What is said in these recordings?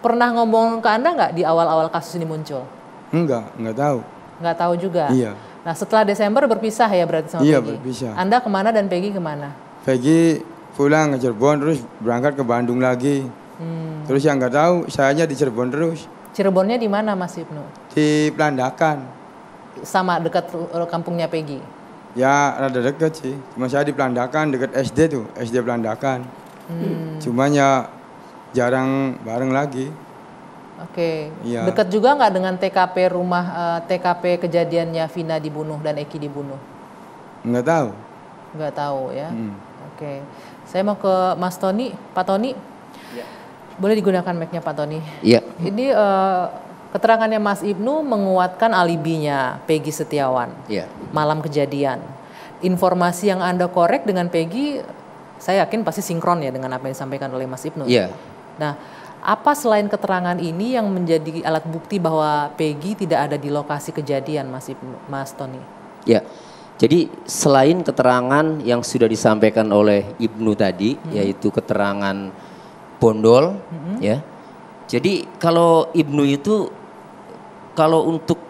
Pernah ngomong ke Anda nggak di awal-awal kasus ini muncul? Enggak, enggak tahu. Enggak tahu juga? Iya. Nah setelah Desember berpisah ya berarti sama iya, Peggy? Iya berpisah. Anda kemana dan Peggy kemana? Peggy pulang ke Cirebon terus berangkat ke Bandung lagi. Hmm. Terus yang nggak tahu, sayanya di Cirebon terus. Cirebonnya di mana Mas Ibnu? Di Pelandakan. Sama dekat kampungnya Peggy? Ya ada dekat sih. Cuma saya di Pelandakan, dekat SD tuh, SD Pelandakan. Hmm. Cuman ya jarang bareng lagi. Oke. Ya. Dekat juga nggak dengan TKP rumah uh, eh, TKP kejadiannya Vina dibunuh dan Eki dibunuh? Nggak tahu. Nggak tahu ya. Hmm. Oke. Saya mau ke Mas Tony, Pak Tony. Ya. Boleh digunakan mic-nya Pak Tony. Iya. Ini uh, keterangannya Mas Ibnu menguatkan alibinya Peggy Setiawan. Iya. Malam kejadian. Informasi yang Anda korek dengan Peggy saya yakin pasti sinkron ya dengan apa yang disampaikan oleh Mas Ibnu. Iya, Nah, apa selain keterangan ini yang menjadi alat bukti bahwa Peggy tidak ada di lokasi kejadian, Mas, Mas Tony? Ya, jadi selain keterangan yang sudah disampaikan oleh Ibnu tadi, hmm. yaitu keterangan bondol, hmm. ya. Jadi kalau Ibnu itu kalau untuk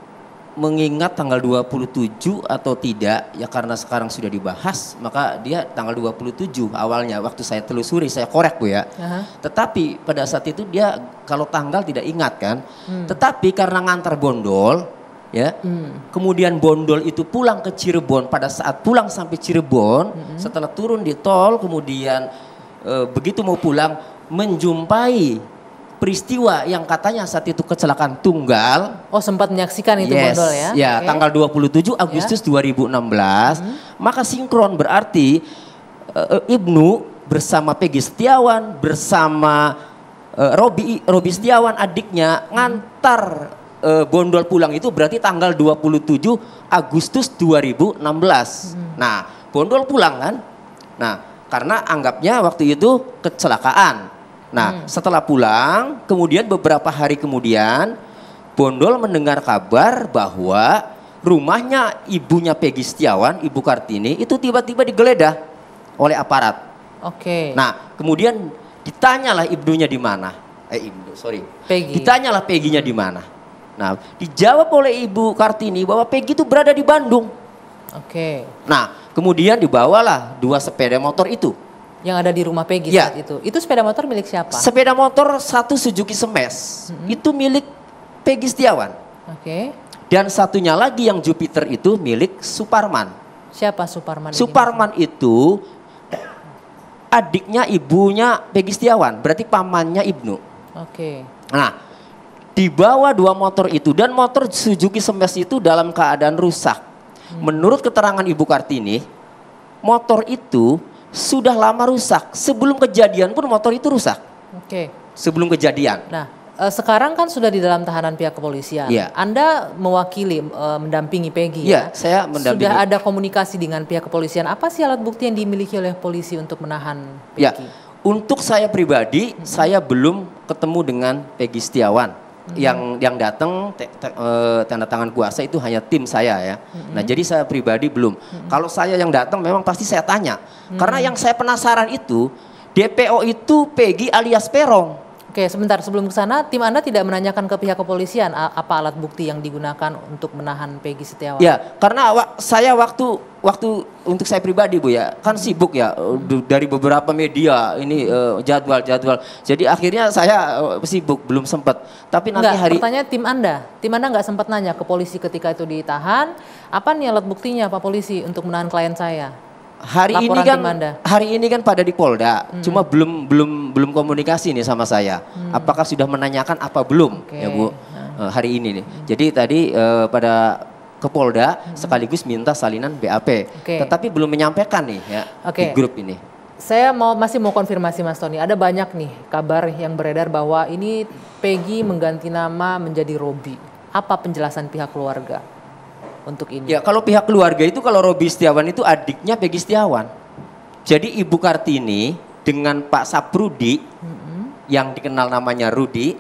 mengingat tanggal 27 atau tidak ya karena sekarang sudah dibahas maka dia tanggal 27 awalnya waktu saya telusuri saya korek Bu ya. Uh -huh. Tetapi pada saat itu dia kalau tanggal tidak ingat kan. Hmm. Tetapi karena ngantar bondol ya. Hmm. Kemudian bondol itu pulang ke Cirebon pada saat pulang sampai Cirebon hmm. setelah turun di tol kemudian e, begitu mau pulang menjumpai peristiwa yang katanya saat itu kecelakaan tunggal. Oh sempat menyaksikan itu yes, Bondol ya. Ya, okay. tanggal 27 Agustus ya. 2016. Hmm. Maka sinkron berarti uh, Ibnu bersama Peggy Setiawan, bersama uh, Robi Robi Setiawan adiknya hmm. ngantar uh, Bondol pulang itu berarti tanggal 27 Agustus 2016. Hmm. Nah, Bondol pulang kan? Nah, karena anggapnya waktu itu kecelakaan Nah, hmm. setelah pulang, kemudian beberapa hari kemudian Bondol mendengar kabar bahwa rumahnya ibunya Peggy Setiawan, Ibu Kartini itu tiba-tiba digeledah oleh aparat. Oke. Okay. Nah, kemudian ditanyalah ibunya di mana? Eh, ibu, sorry. Peggy. Ditanyalah peggy di mana? Nah, dijawab oleh Ibu Kartini bahwa Peggy itu berada di Bandung. Oke. Okay. Nah, kemudian dibawalah dua sepeda motor itu yang ada di rumah Peggy ya. saat itu. Itu sepeda motor milik siapa? Sepeda motor satu Suzuki Semes. -hmm. Itu milik Peggy Setiawan. Oke. Okay. Dan satunya lagi yang Jupiter itu milik Suparman. Siapa Suparman? Suparman ini? itu adiknya ibunya Peggy Setiawan, berarti pamannya Ibnu. Oke. Okay. Nah, dibawa dua motor itu dan motor Suzuki Semes itu dalam keadaan rusak. Hmm. Menurut keterangan Ibu Kartini, motor itu sudah lama rusak. Sebelum kejadian pun motor itu rusak. Oke. Okay. Sebelum kejadian. Nah, e, sekarang kan sudah di dalam tahanan pihak kepolisian. Ya. Anda mewakili e, mendampingi Peggy. Ya, ya, saya mendampingi. Sudah ada komunikasi dengan pihak kepolisian. Apa sih alat bukti yang dimiliki oleh polisi untuk menahan ya, Peggy? Ya. Untuk saya pribadi, saya belum ketemu dengan Peggy Setiawan hmm. yang yang datang te, te, uh, tanda tangan kuasa itu hanya tim saya ya. Hmm. Nah jadi saya pribadi belum. Hmm. Kalau saya yang datang memang pasti saya tanya hmm. karena yang saya penasaran itu DPO itu Peggy alias Perong. Oke, sebentar sebelum ke sana, tim Anda tidak menanyakan ke pihak kepolisian apa alat bukti yang digunakan untuk menahan Peggy Setiawan? Ya, karena saya waktu waktu untuk saya pribadi Bu ya, kan sibuk ya dari beberapa media ini eh, jadwal-jadwal. Jadi akhirnya saya eh, sibuk belum sempat. Tapi nanti Enggak, hari Pertanyaan tim Anda. Tim Anda nggak sempat nanya ke polisi ketika itu ditahan, apa nih alat buktinya Pak polisi untuk menahan klien saya? Hari Laporan ini kan hari ini kan pada di Polda, hmm. cuma belum belum belum komunikasi nih sama saya. Hmm. Apakah sudah menanyakan apa belum okay. ya Bu? Nah. Eh, hari ini nih. Jadi tadi uh, pada ke Polda hmm. sekaligus minta salinan BAP. Okay. Tetapi belum menyampaikan nih ya okay. di grup ini. Saya mau masih mau konfirmasi Mas Tony. Ada banyak nih kabar yang beredar bahwa ini Peggy mengganti nama menjadi Robi. Apa penjelasan pihak keluarga untuk ini? Ya kalau pihak keluarga itu kalau Robi Setiawan itu adiknya Peggy Setiawan. Jadi Ibu Kartini dengan Pak Saprudi mm -hmm. yang dikenal namanya Rudi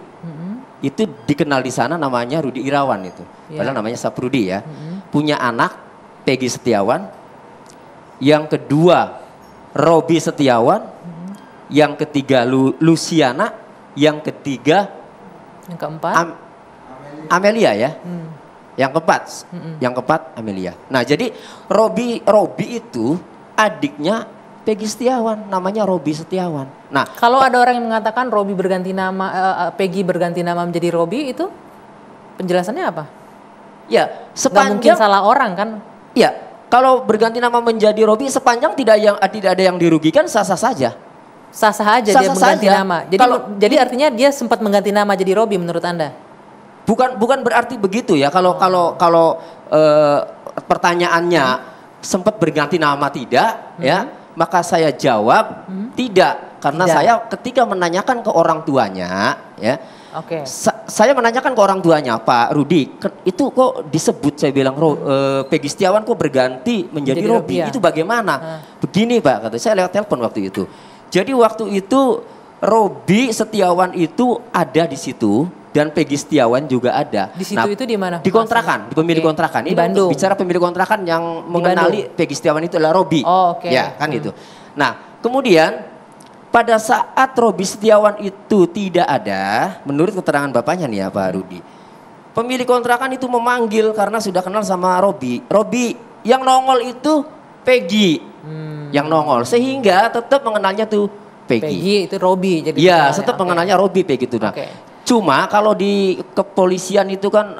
itu dikenal di sana namanya Rudi Irawan itu. Ya. Padahal namanya Saprudi ya. hmm Punya anak Peggy Setiawan. Yang kedua Robi Setiawan. hmm Yang ketiga Lu- Luciana. Yang ketiga yang keempat Am- Amelia. ya. Hmm. Yang keempat, hmm yang keempat Amelia. Nah, jadi Robi Robi itu adiknya Pegi Setiawan, namanya Robi Setiawan. Nah, kalau ada orang yang mengatakan Robi berganti nama, uh, Peggy berganti nama menjadi Robi itu penjelasannya apa? Ya, sepanjang Gak mungkin salah orang kan? Ya, kalau berganti nama menjadi Robi sepanjang tidak yang eh, tidak ada yang dirugikan sah-sah saja. Sah-sah aja sah -sah dia mengganti saja. nama. Jadi kalau, jadi artinya dia sempat mengganti nama jadi Robi menurut Anda? Bukan bukan berarti begitu ya. Kalau kalau kalau uh, pertanyaannya hmm. sempat berganti nama tidak ya, hmm. ya maka saya jawab hmm? tidak karena tidak. saya ketika menanyakan ke orang tuanya ya. Oke. Okay. saya menanyakan ke orang tuanya, Pak Rudi, itu kok disebut saya bilang Ro, eh, Pegi Setiawan kok berganti menjadi, Robi. Ya? Itu bagaimana? Begini, Pak, kata saya lewat telepon waktu itu. Jadi waktu itu Robi Setiawan itu ada di situ dan Peggy Setiawan juga ada. Di situ nah, itu di mana? Di kontrakan, di pemilik okay. kontrakan. Ini di Bandung. bicara pemilik kontrakan yang mengenali Peggy Setiawan itu adalah Robi. Oh, oke. Okay. Ya, kan hmm. itu. Nah, kemudian pada saat Robi Setiawan itu tidak ada, menurut keterangan bapaknya nih ya Pak Rudi, pemilik kontrakan itu memanggil karena sudah kenal sama Robi. Robi yang nongol itu Peggy, hmm. yang nongol sehingga tetap mengenalnya tuh Peggy. Peggy itu Robi jadi. Iya, tetap mengenalnya Robi Peggy itu. Nah, okay. Cuma kalau di kepolisian itu kan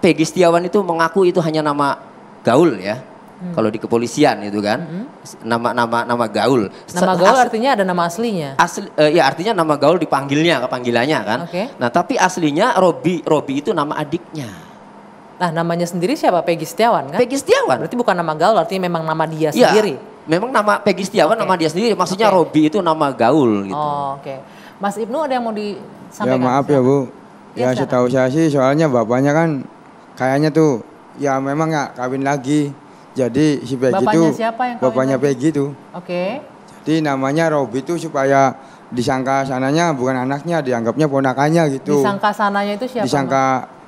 Peggy Setiawan itu mengaku itu hanya nama gaul ya. Hmm. Kalau di kepolisian itu kan nama-nama hmm. nama gaul. Nama gaul asli, artinya ada nama aslinya. Asli uh, ya artinya nama gaul dipanggilnya, panggilannya kan. Okay. Nah, tapi aslinya Robi, Robi itu nama adiknya. Nah, namanya sendiri siapa? Peggy Setiawan kan? Peggy Setiawan. Berarti bukan nama gaul, artinya memang nama dia ya, sendiri. Memang nama Peggy Setiawan okay. nama dia sendiri. Maksudnya okay. Robi itu nama gaul gitu. Oh, oke. Okay. Mas Ibnu ada yang mau di Sampaikan. Ya maaf ya Bu. Ya, ya setahu saya sih soalnya bapaknya kan kayaknya tuh ya memang nggak kawin lagi. Jadi si Peggy bapaknya tuh siapa yang bapaknya lagi? Peggy tuh. Oke. Okay. Jadi namanya Robi tuh supaya disangka sananya bukan anaknya, dianggapnya ponakannya gitu. Disangka sananya itu siapa? Disangka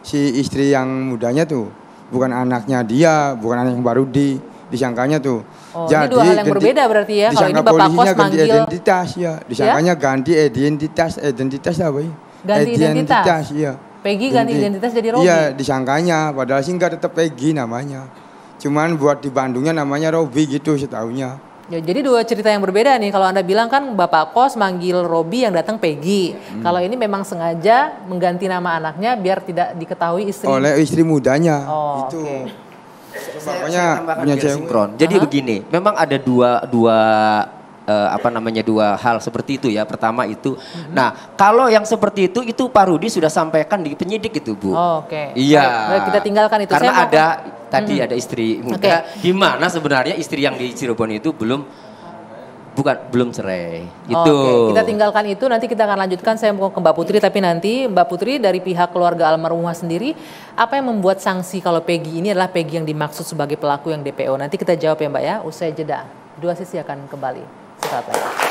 si istri yang mudanya tuh bukan anaknya dia, bukan anak yang baru di disangkanya tuh. Oh, Jadi, ini dua hal yang berbeda berarti ya. Kalau ini Bapak Kos ganti manggil identitas ya, ya? disangkanya ya? ganti identitas, identitas apa ya? Ganti identitas. identitas ya. Peggy ganti identitas jadi Robi. Iya, disangkanya padahal sih enggak tetap Peggy namanya. Cuman buat di Bandungnya namanya Robi gitu setahunya. Ya, jadi dua cerita yang berbeda nih. Kalau Anda bilang kan Bapak Kos manggil Robi yang datang Peggy. Hmm. Kalau ini memang sengaja mengganti nama anaknya biar tidak diketahui istri. Oleh istri mudanya. Oh, itu. Okay. Bapaknya punya sinkron. Jadi uh begini, memang ada dua dua uh, apa namanya dua hal seperti itu ya. Pertama itu. Hmm. Nah, kalau yang seperti itu itu Pak Rudi sudah sampaikan di penyidik itu, Bu. Oh, Oke. Okay. Iya. Baik, kita tinggalkan itu. Karena Saya ada mau... tadi hmm. ada istri muda. Okay. Gimana sebenarnya istri yang di Cirebon itu belum Bukan, belum cerai. Itu. Oke, kita tinggalkan itu. Nanti kita akan lanjutkan. Saya mau ke Mbak Putri, tapi nanti Mbak Putri dari pihak keluarga almarhumah sendiri, apa yang membuat sanksi kalau Peggy ini adalah Peggy yang dimaksud sebagai pelaku yang DPO? Nanti kita jawab ya Mbak ya. Usai jeda. Dua sisi akan kembali. Sesaat